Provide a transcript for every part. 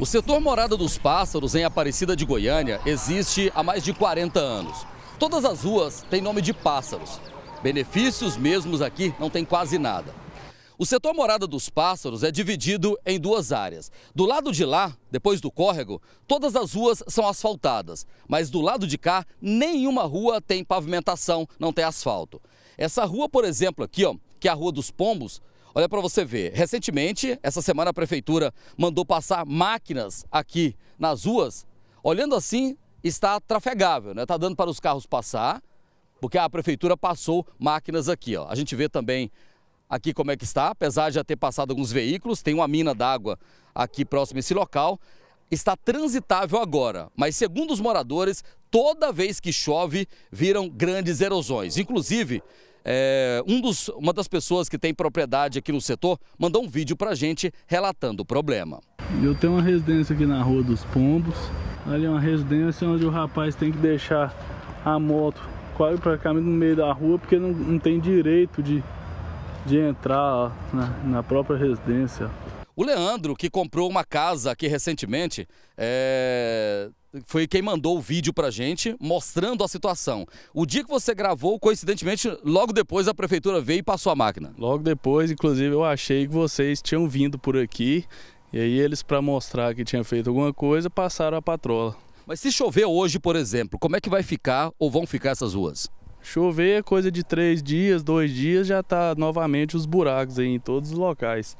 O setor Morada dos Pássaros, em Aparecida de Goiânia, existe há mais de 40 anos. Todas as ruas têm nome de pássaros. Benefícios mesmos aqui não tem quase nada. O setor Morada dos Pássaros é dividido em duas áreas. Do lado de lá, depois do córrego, todas as ruas são asfaltadas, mas do lado de cá, nenhuma rua tem pavimentação, não tem asfalto. Essa rua, por exemplo, aqui, ó, que é a Rua dos Pombos, Olha para você ver, recentemente, essa semana a prefeitura mandou passar máquinas aqui nas ruas. Olhando assim, está trafegável, né? Tá dando para os carros passar, porque a prefeitura passou máquinas aqui, ó. A gente vê também aqui como é que está, apesar de já ter passado alguns veículos, tem uma mina d'água aqui próximo a esse local. Está transitável agora, mas segundo os moradores, toda vez que chove, viram grandes erosões. Inclusive, é, um dos, uma das pessoas que tem propriedade aqui no setor mandou um vídeo para gente relatando o problema. Eu tenho uma residência aqui na Rua dos Pombos. Ali é uma residência onde o rapaz tem que deixar a moto quase caminho no meio da rua porque não, não tem direito de, de entrar ó, na, na própria residência. O Leandro, que comprou uma casa aqui recentemente, é... foi quem mandou o vídeo pra gente mostrando a situação. O dia que você gravou, coincidentemente, logo depois a prefeitura veio e passou a máquina. Logo depois, inclusive, eu achei que vocês tinham vindo por aqui. E aí eles, para mostrar que tinha feito alguma coisa, passaram a patrola. Mas se chover hoje, por exemplo, como é que vai ficar ou vão ficar essas ruas? Chover é coisa de três dias, dois dias, já está novamente os buracos aí em todos os locais.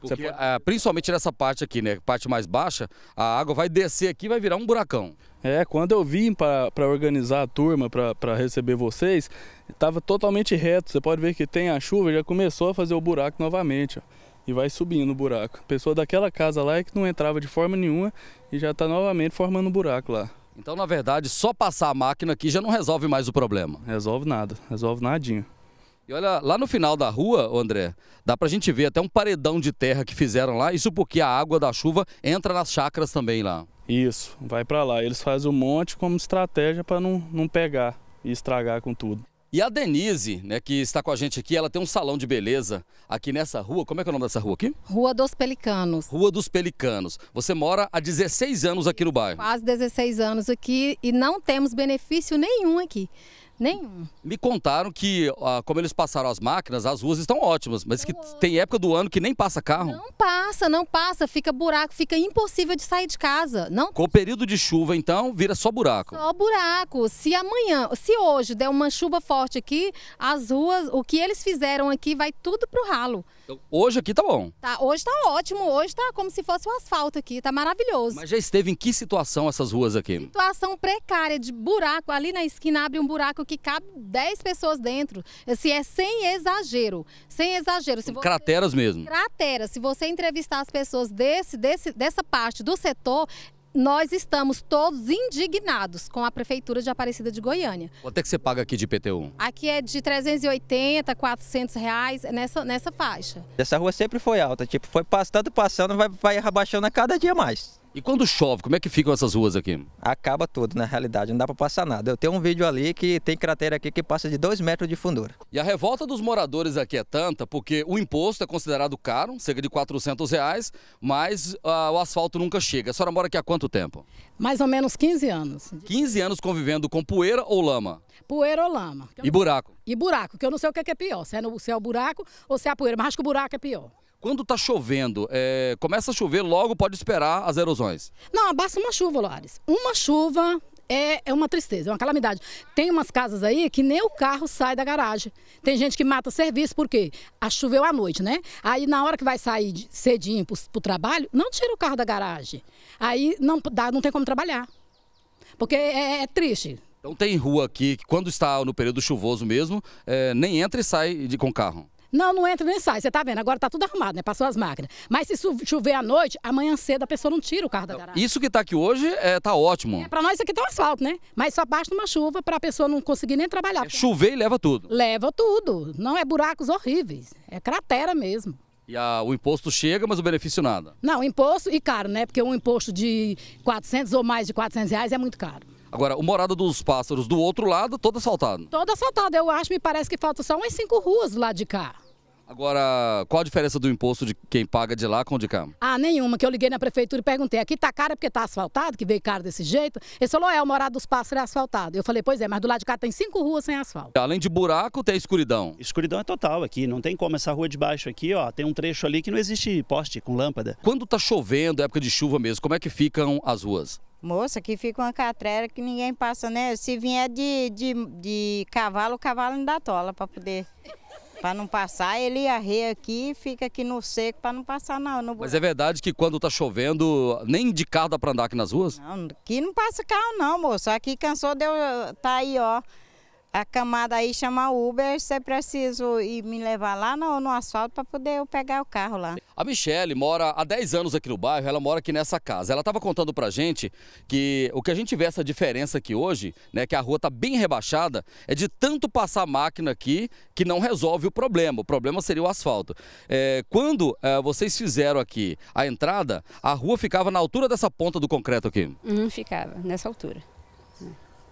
Porque... Você, principalmente nessa parte aqui, né? Parte mais baixa, a água vai descer aqui e vai virar um buracão. É, quando eu vim para organizar a turma, para receber vocês, estava totalmente reto. Você pode ver que tem a chuva, já começou a fazer o buraco novamente. Ó, e vai subindo o buraco. A pessoa daquela casa lá é que não entrava de forma nenhuma e já está novamente formando um buraco lá. Então, na verdade, só passar a máquina aqui já não resolve mais o problema. Resolve nada, resolve nadinha. E olha, lá no final da rua, André, dá pra gente ver até um paredão de terra que fizeram lá, isso porque a água da chuva entra nas chacras também lá. Isso, vai para lá. Eles fazem um monte como estratégia para não, não pegar e estragar com tudo. E a Denise, né, que está com a gente aqui, ela tem um salão de beleza aqui nessa rua. Como é que é o nome dessa rua aqui? Rua dos Pelicanos. Rua dos Pelicanos. Você mora há 16 anos aqui no bairro. Quase 16 anos aqui e não temos benefício nenhum aqui. Nenhum. Me contaram que, ah, como eles passaram as máquinas, as ruas estão ótimas, mas que tem época do ano que nem passa carro. Não passa, não passa, fica buraco, fica impossível de sair de casa. Não. Com o período de chuva, então, vira só buraco. Só buraco. Se amanhã, se hoje der uma chuva forte aqui, as ruas, o que eles fizeram aqui vai tudo pro ralo hoje aqui tá bom. Tá, hoje tá ótimo, hoje tá como se fosse o um asfalto aqui, tá maravilhoso. Mas já esteve em que situação essas ruas aqui? Situação precária, de buraco, ali na esquina abre um buraco que cabe 10 pessoas dentro. Assim, é sem exagero, sem exagero. Se você... Crateras mesmo. Crateras, se você entrevistar as pessoas desse, desse, dessa parte do setor, nós estamos todos indignados com a Prefeitura de Aparecida de Goiânia. Quanto é que você paga aqui de IPTU? Aqui é de 380, 400 reais, é nessa, nessa faixa. Essa rua sempre foi alta, tipo, foi passando, passando, vai, vai abaixando a cada dia mais. E quando chove, como é que ficam essas ruas aqui? Acaba tudo, na realidade, não dá para passar nada. Eu tenho um vídeo ali que tem cratera aqui que passa de 2 metros de fundura. E a revolta dos moradores aqui é tanta porque o imposto é considerado caro, cerca de 400 reais, mas ah, o asfalto nunca chega. A senhora mora aqui há quanto tempo? Mais ou menos 15 anos. 15 anos convivendo com poeira ou lama? Poeira ou lama. E buraco? E buraco, que eu não sei o é que é pior, se é, no, se é o buraco ou se é a poeira, mas acho que o buraco é pior. Quando está chovendo, é, começa a chover, logo pode esperar as erosões? Não, basta uma chuva, Loares. Uma chuva é, é uma tristeza, é uma calamidade. Tem umas casas aí que nem o carro sai da garagem. Tem gente que mata serviço, porque a choveu é à noite, né? Aí na hora que vai sair cedinho para o trabalho, não tira o carro da garagem. Aí não, dá, não tem como trabalhar. Porque é, é triste. Então tem rua aqui que quando está no período chuvoso mesmo, é, nem entra e sai de, com carro. Não, não entra nem sai. Você tá vendo? Agora tá tudo arrumado, né? Passou as máquinas. Mas se chover à noite, amanhã cedo a pessoa não tira o carro da garagem. Isso que tá aqui hoje é, tá ótimo. É, pra nós isso aqui tá um asfalto, né? Mas só basta uma chuva pra pessoa não conseguir nem trabalhar. É, chover e leva tudo. Leva tudo. Não é buracos horríveis. É cratera mesmo. E a, o imposto chega, mas o benefício nada. Não, imposto e caro, né? Porque um imposto de 400 ou mais de 400 reais é muito caro. Agora, o Morada dos Pássaros do outro lado, todo asfaltado. Todo asfaltado, eu acho, me parece que falta só umas cinco ruas lá de cá. Agora, qual a diferença do imposto de quem paga de lá com de cá? Ah, nenhuma, que eu liguei na prefeitura e perguntei, aqui tá caro porque tá asfaltado, que veio caro desse jeito? Esse falou, é, o morado dos pássaros é asfaltado. Eu falei, pois é, mas do lado de cá tem cinco ruas sem asfalto. Além de buraco, tem escuridão. Escuridão é total aqui, não tem como. Essa rua de baixo aqui, ó, tem um trecho ali que não existe poste com lâmpada. Quando tá chovendo, época de chuva mesmo, como é que ficam as ruas? Moça, aqui fica uma catrera que ninguém passa, né? Se vier de, de, de cavalo, o cavalo não dá tola para poder. Para não passar, ele arreia aqui e fica aqui no seco para não passar não. No... Mas é verdade que quando está chovendo, nem de carro dá para andar aqui nas ruas? Não, aqui não passa carro não, moço. Aqui cansou de eu tá aí, ó a camada aí chama Uber, você precisa ir me levar lá no, no asfalto para poder eu pegar o carro lá. A Michele mora há 10 anos aqui no bairro, ela mora aqui nessa casa. Ela estava contando para gente que o que a gente vê essa diferença aqui hoje, né, que a rua está bem rebaixada, é de tanto passar máquina aqui que não resolve o problema. O problema seria o asfalto. É, quando é, vocês fizeram aqui a entrada, a rua ficava na altura dessa ponta do concreto aqui? Não ficava, nessa altura.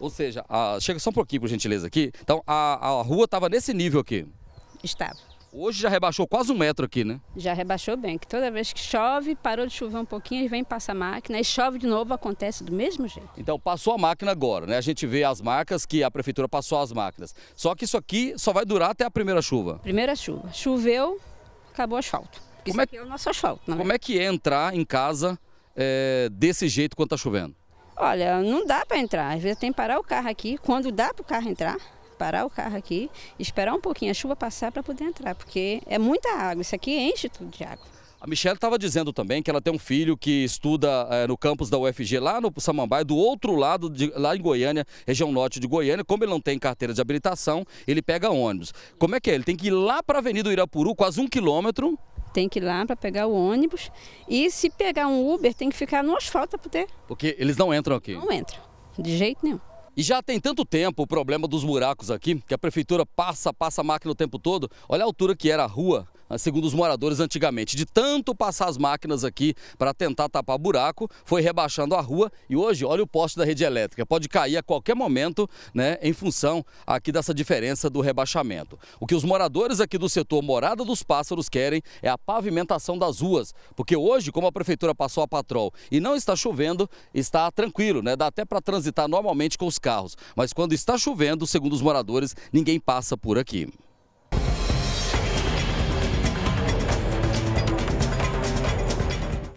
Ou seja, a... chega só um pouquinho, por gentileza, aqui. Então, a, a rua estava nesse nível aqui? Estava. Hoje já rebaixou quase um metro aqui, né? Já rebaixou bem, que toda vez que chove, parou de chover um pouquinho, vem passa a máquina, e chove de novo, acontece do mesmo jeito. Então passou a máquina agora, né? A gente vê as marcas que a prefeitura passou as máquinas. Só que isso aqui só vai durar até a primeira chuva. Primeira chuva. Choveu, acabou o asfalto. como isso é... aqui é o nosso asfalto, não é? Como é que é entrar em casa é, desse jeito quando está chovendo? Olha, não dá para entrar. Às vezes tem que parar o carro aqui. Quando dá para o carro entrar, parar o carro aqui, esperar um pouquinho a chuva passar para poder entrar, porque é muita água. Isso aqui enche tudo de água. A Michelle estava dizendo também que ela tem um filho que estuda é, no campus da UFG, lá no Samambaia, do outro lado, de, lá em Goiânia, região norte de Goiânia. Como ele não tem carteira de habilitação, ele pega ônibus. Como é que é? Ele tem que ir lá para a Avenida Irapuru, quase um quilômetro, tem que ir lá para pegar o ônibus. E se pegar um Uber, tem que ficar no asfalto para ter. Porque eles não entram aqui? Não entram, de jeito nenhum. E já tem tanto tempo o problema dos buracos aqui, que a prefeitura passa, passa a máquina o tempo todo. Olha a altura que era a rua ah, segundo os moradores antigamente. De tanto passar as máquinas aqui para tentar tapar buraco, foi rebaixando a rua e hoje, olha o poste da rede elétrica, pode cair a qualquer momento, né, em função aqui dessa diferença do rebaixamento. O que os moradores aqui do setor Morada dos Pássaros querem é a pavimentação das ruas, porque hoje, como a prefeitura passou a patrol e não está chovendo, está tranquilo, né? Dá até para transitar normalmente com os carros, mas quando está chovendo, segundo os moradores, ninguém passa por aqui.